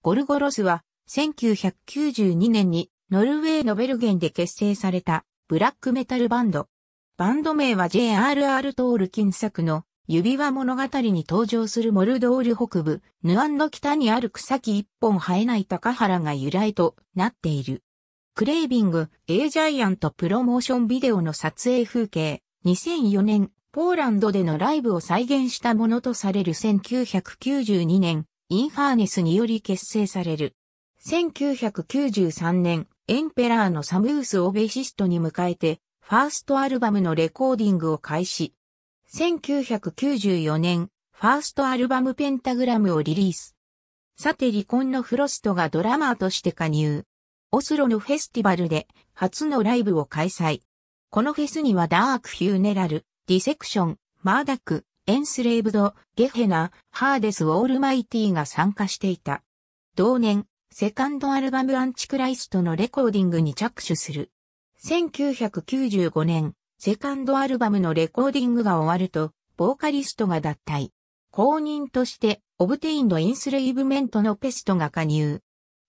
ゴルゴロスは1992年にノルウェーのベルゲンで結成されたブラックメタルバンド。バンド名は J.R.R. トール金作の指輪物語に登場するモルドール北部、ヌアンの北にある草木一本生えない高原が由来となっている。クレービング、A ジャイアントプロモーションビデオの撮影風景、2004年、ポーランドでのライブを再現したものとされる1992年、インファーネスにより結成される。1993年、エンペラーのサムースをベシストに迎えて、ファーストアルバムのレコーディングを開始。1994年、ファーストアルバムペンタグラムをリリース。さて離婚のフロストがドラマーとして加入。オスロのフェスティバルで初のライブを開催。このフェスにはダークヒューネラル、ディセクション、マーダック、エンスレイブド、ゲヘナ、ハーデス・オールマイティが参加していた。同年、セカンドアルバムアンチクライストのレコーディングに着手する。1995年、セカンドアルバムのレコーディングが終わると、ボーカリストが脱退。公認として、オブテインド・インスレイブメントのペストが加入。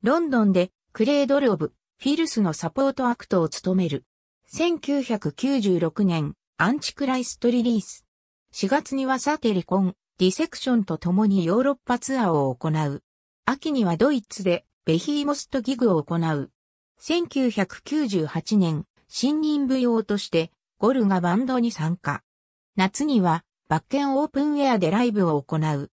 ロンドンで、クレードル・オブ・フィルスのサポートアクトを務める。1996年、アンチクライストリリース。4月にはサテリコン、ディセクションと共にヨーロッパツアーを行う。秋にはドイツでベヒーモストギグを行う。1998年、新任舞踊としてゴルがバンドに参加。夏にはバッケンオープンウェアでライブを行う。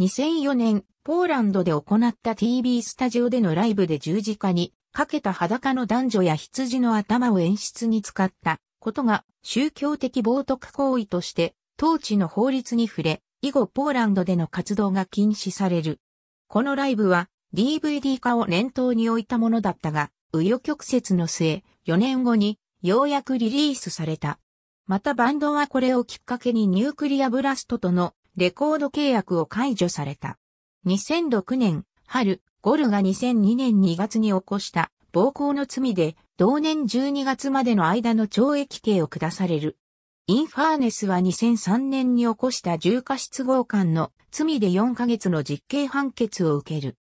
2004年、ポーランドで行った TV スタジオでのライブで十字架にかけた裸の男女や羊の頭を演出に使ったことが宗教的冒涜行為として当地の法律に触れ、以後ポーランドでの活動が禁止される。このライブは DVD 化を念頭に置いたものだったが、紆余曲折の末、4年後にようやくリリースされた。またバンドはこれをきっかけにニュークリアブラストとのレコード契約を解除された。2006年春、ゴルが2002年2月に起こした暴行の罪で同年12月までの間の懲役刑を下される。インファーネスは2003年に起こした重過失強姦の罪で4ヶ月の実刑判決を受ける。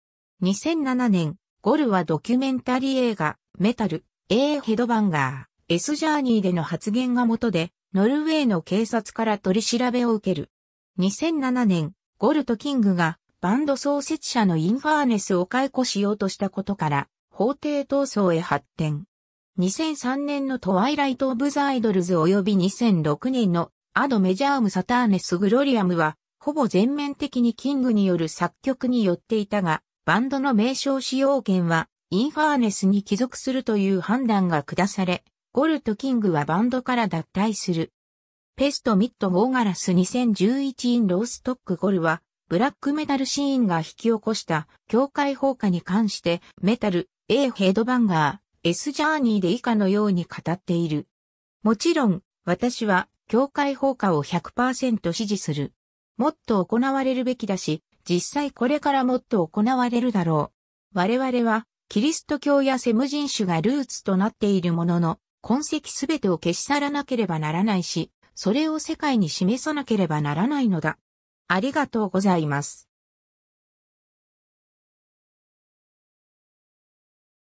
2007年、ゴルはドキュメンタリー映画、メタル、A ヘドバンガー、S ジャーニーでの発言が元で、ノルウェーの警察から取り調べを受ける。2007年、ゴルとキングがバンド創設者のインファーネスを解雇しようとしたことから、法廷闘争へ発展。2003年のトワイライト・オブ・ザ・アイドルズ及び2006年のアド・メジャーム・サターネス・グロリアムは、ほぼ全面的にキングによる作曲によっていたが、バンドの名称使用権は、インファーネスに帰属するという判断が下され、ゴルとキングはバンドから脱退する。ペスト・ミッド・ゴーガラス2011インローストック・ゴルは、ブラックメタルシーンが引き起こした、境界放火に関して、メタル、A ヘッドバンガ S ジャーニーで以下のように語っている。もちろん、私は、教会放火を100%支持する。もっと行われるべきだし、実際これからもっと行われるだろう。我々は、キリスト教やセム人種がルーツとなっているものの、痕跡すべてを消し去らなければならないし、それを世界に示さなければならないのだ。ありがとうございます。